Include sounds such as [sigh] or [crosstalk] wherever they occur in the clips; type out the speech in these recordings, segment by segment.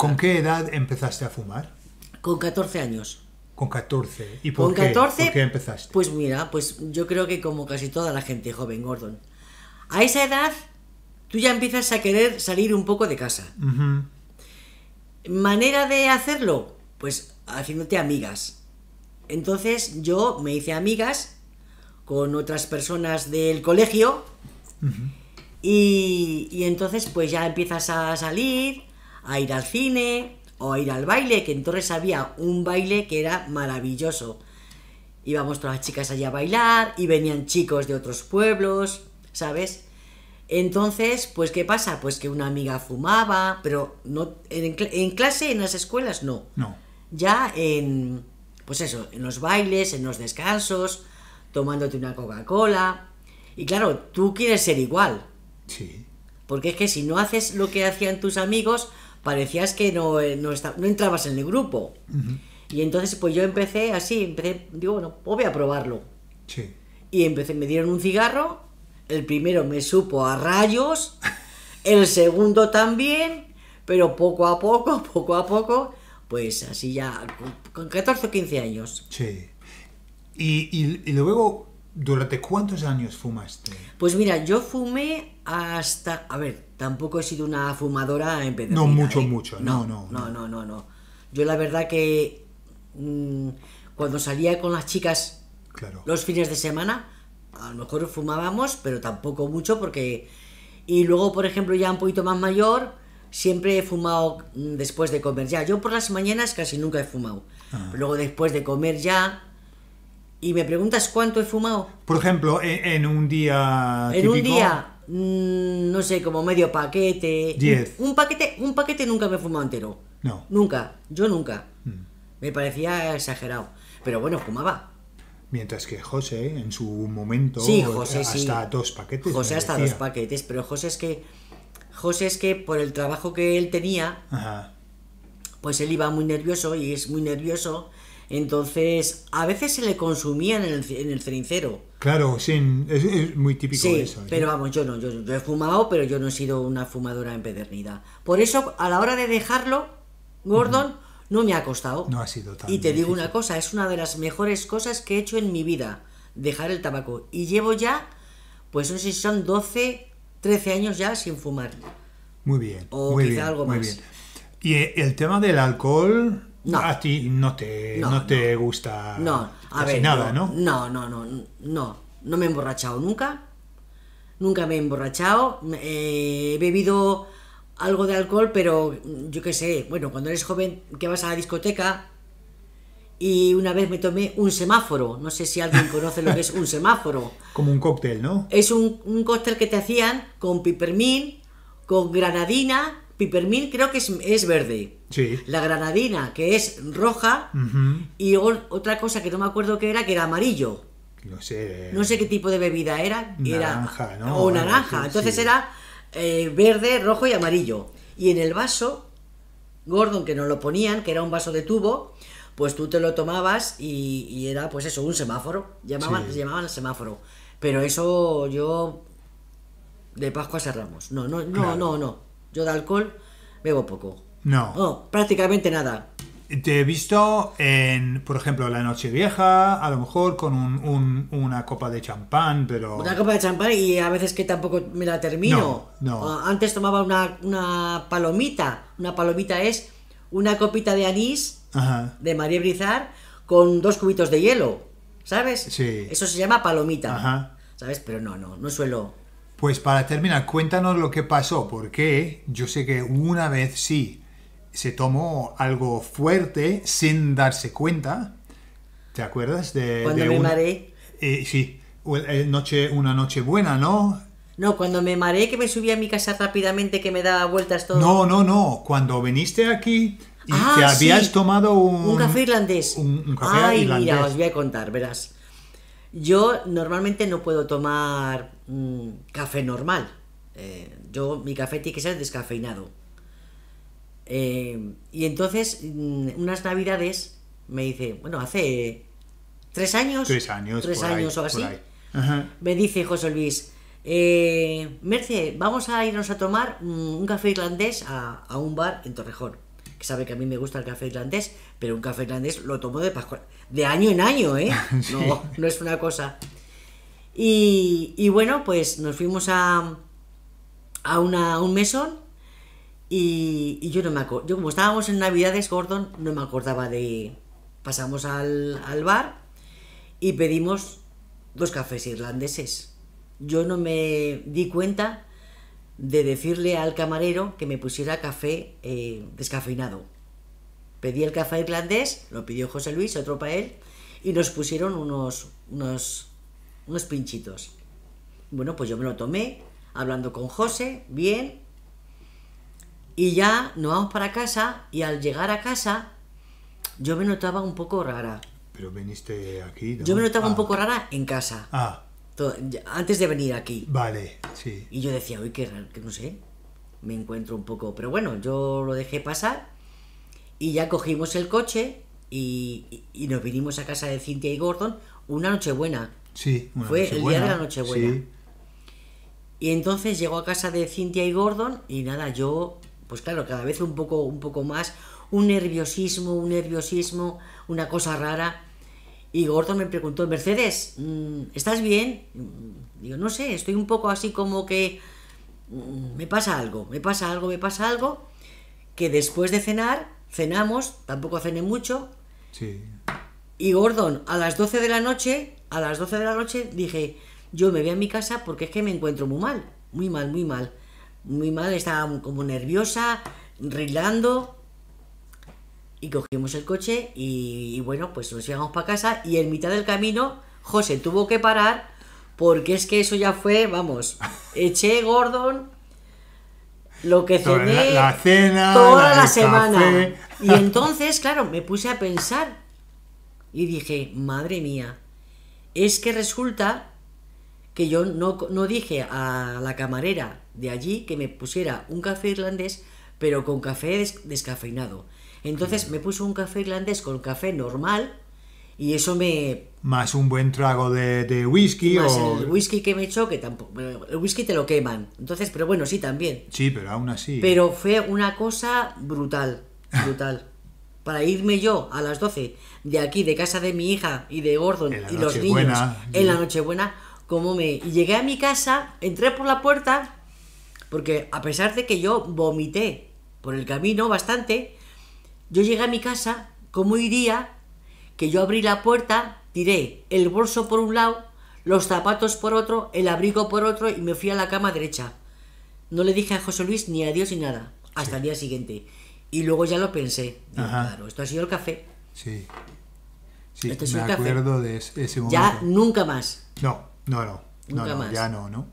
¿Con qué edad empezaste a fumar? Con 14 años. Con 14. ¿Y por, qué? por qué empezaste? Pues mira, pues yo creo que como casi toda la gente joven, Gordon. A esa edad tú ya empiezas a querer salir un poco de casa. ¿Manera de hacerlo? Pues haciéndote amigas. Entonces yo me hice amigas con otras personas del colegio y, y entonces pues ya empiezas a salir a ir al cine o a ir al baile, que en había un baile que era maravilloso. Íbamos todas las chicas allá a bailar y venían chicos de otros pueblos, ¿sabes? Entonces, pues, ¿qué pasa? Pues que una amiga fumaba, pero no en, en clase, en las escuelas, no. No. Ya en, pues eso, en los bailes, en los descansos, tomándote una Coca-Cola. Y claro, tú quieres ser igual. Sí. Porque es que si no haces lo que hacían tus amigos, parecías que no, eh, no, no entrabas en el grupo. Y entonces pues yo empecé así, empecé, digo, bueno, pues voy a probarlo. Sí. Y empecé, me dieron un cigarro, el primero me supo a rayos, [laughs] el segundo también, pero poco a poco, [laughs] poco a poco, pues así ya, con, 14 o 15 años. Sí. y luego ¿Durante cuántos años fumaste? Pues mira, yo fumé hasta... A ver, tampoco he sido una fumadora en No, mucho, ¿eh? mucho. No no no, no no Yo la verdad que mm, cuando salía con las chicas los fines de semana, a lo mejor fumábamos, pero tampoco mucho porque... Y luego, por ejemplo, ya un poquito más mayor, siempre he fumado mm, después de comer ya. Yo por las mañanas casi nunca he fumado. Ah. Luego después de comer ya y me preguntas cuánto he fumado. Por ejemplo, e-, en, un día. En un día, mm, no sé, como medio paquete. Diez. Un, paquete, un paquete nunca me he fumado entero. No. Nunca. Yo nunca. Mm. Me parecía exagerado. Pero bueno, fumaba. Mientras que José, en su momento, sí, hasta dos paquetes. José hasta dos paquetes, pero José es que. José es que por el trabajo que él tenía, pues él iba muy nervioso y es muy nervioso entonces, a veces se le consumía en el, en Claro, sí, es, muy típico eso. ¿sí? ¿eh? Pero vamos, yo no, yo, he fumado, pero yo no he sido una fumadora empedernida. Por eso, a la hora de dejarlo, Gordon, no me ha costado. No ha sido tan. Y te digo una cosa, es una de las mejores cosas que he hecho en mi vida, dejar el tabaco. Y llevo ya, pues no sé si son 12, 13 años ya sin fumar. Muy bien. O quizá algo más. Y eh, el tema del alcohol, no. A ti no te, no, te gusta no. casi nada, ¿no? No, no, no, no. No me he emborrachado nunca. Nunca me he emborrachado. Eh, he bebido algo de alcohol, pero yo qué sé. Bueno, cuando eres joven que vas a la discoteca y una vez me tomé un semáforo. No sé si alguien [laughs] conoce lo que es un semáforo. Como un cóctel, ¿no? Es un, un cóctel que te hacían con pipermín, con granadina Pipermil creo que es, verde. Sí. La granadina, que es roja. Y otra cosa que no me acuerdo que era, que era amarillo. No sé. Eh. No sé qué tipo de bebida era. Naranja, ¿no? O naranja. Entonces era eh, verde, rojo y amarillo. Y en el vaso, Gordon, que nos lo ponían, que era un vaso de tubo, pues tú te lo tomabas y, era, pues eso, un semáforo. Llamaban, llamaban semáforo. Pero eso yo. De Pascua cerramos. No, no, no, no, no. Yo de alcohol bebo poco. No. No, prácticamente nada. Te he visto en, por ejemplo, la noche vieja, a lo mejor con una copa de champán, pero... Una copa de champán y a veces que tampoco me la termino. No, no. Ah, antes tomaba una, palomita. Una palomita es una copita de anís de María Brizar con dos cubitos de hielo, ¿sabes? Sí. Eso se llama palomita, Ajá. ¿sabes? Pero no, no, no suelo... Pues para terminar, cuéntanos lo que pasó, porque yo sé que una vez sí se tomó algo fuerte sin darse cuenta. ¿Te acuerdas de cuando me una... mareé? Eh, sí, eh, noche, una noche buena, ¿no? No, cuando me mareé que me subí a mi casa rápidamente que me daba vueltas todo. No, no, no, cuando viniste aquí y te ah, habías tomado un, un café irlandés. Un, un café Ay, irlandés. mira, os voy a contar, verás. Yo normalmente no puedo tomar mm, café normal. Eh, yo, mi café tiene que ser descafeinado. Eh, y entonces, mm, unas navidades me dice, bueno, hace tres años. Tres años. Tres años o así. Me dice José Luis, eh, Merce, vamos a irnos a tomar mm, un café irlandés a un bar en Torrejón que sabe que a mí me gusta el café irlandés, pero un café irlandés lo tomo de Pascual, de año en año, ¿eh? [laughs] No, no es una cosa. Y, bueno, pues nos fuimos a, a, una, un mesón y, yo no me acuerdo. Yo como estábamos en Navidades, Gordon, no me acordaba de... Pasamos al, al bar y pedimos dos cafés irlandeses. Yo no me di cuenta de decirle al camarero que me pusiera café eh, descafeinado. Pedí el café irlandés, lo pidió José Luis, otro para él, y nos pusieron unos, unos, unos pinchitos. Bueno, pues yo me lo tomé, hablando con José, bien, y ya nos vamos para casa, y al llegar a casa, yo me notaba un poco rara. Pero viniste aquí. Yo me notaba un ah. poco rara en casa. Ah antes de venir aquí. Vale, Y yo decía, uy, que no sé. Me encuentro un poco. Pero bueno, yo lo dejé pasar. Y ya cogimos el coche y, nos vinimos a casa de Cintia y Gordon una noche buena. Sí, Fue el día de la noche buena. Y entonces llegó a casa de Cintia y Gordon y nada, yo, pues claro, cada vez un poco, un poco más, un nerviosismo, un nerviosismo, una cosa rara. Y Gordon me preguntó, Mercedes, mm, ¿estás bien? Mm, digo, no sé, estoy un poco así como que mm, me pasa algo, me pasa algo, me pasa algo, que después de cenar, cenamos, tampoco cené mucho. Sí. Y Gordon, a las 12 de la noche, a las 12 de la noche dije, yo me voy a mi casa porque es que me encuentro muy mal, muy mal, muy mal. Muy mal, estaba como nerviosa, rilando, y cogimos el coche y, bueno, pues nos llegamos para casa y en mitad del camino José tuvo que parar porque es que eso ya fue, vamos, [laughs] eché Gordon, lo que cené, la, toda la, semana. Y [laughs] entonces, claro, me puse a pensar y dije, madre mía, es que resulta que yo no, no dije a la camarera de allí que me pusiera un café irlandés, pero con café descafeinado. Entonces me puso un café irlandés con café normal y eso me... Más un buen trago de, whisky o... el whisky que me echó, que tampoco... El whisky te lo queman. Entonces, pero bueno, sí también. Sí, pero aún así... Pero fue una cosa brutal, brutal. [laughs] para irme yo a las 12 de aquí, de casa de mi hija y de Gordon y los niños en la Nochebuena, como me y llegué a mi casa, entré por la puerta, porque a pesar de que yo vomité por el camino bastante, yo llegué a mi casa, ¿cómo iría? Que yo abrí la puerta, tiré el bolso por un lado, los zapatos por otro, el abrigo por otro y me fui a la cama derecha. No le dije a José Luis ni adiós ni nada, hasta el día siguiente. Y luego ya lo pensé. claro, esto ha sido el café. Sí. Sí, me acuerdo de ese, momento. Ya nunca más. No, no, no. Nunca más. Ya no, ¿no?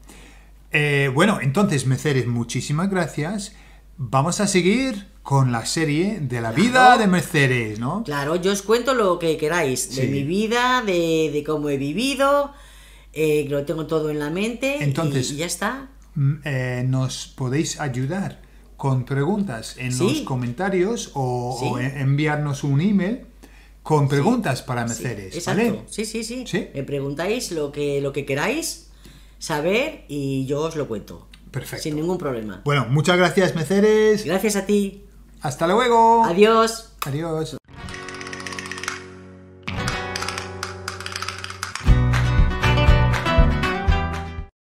Eh, bueno, entonces, Meceres, muchísimas gracias. Vamos a seguir con la serie de la vida de Mercedes, ¿no? Claro, yo os cuento lo que queráis, de mi vida, de, cómo he vivido, eh, lo tengo todo en la mente Entonces, y, ya está. Mm, eh, nos podéis ayudar con preguntas en los comentarios o, enviarnos un email con preguntas para Mercedes, exacto. Sí, sí, sí, Me preguntáis lo que, lo que queráis saber y yo os lo cuento. Perfecto. Sin ningún problema. Bueno, muchas gracias, Mercedes. Gracias a ti. Hasta luego. Adiós. Adiós.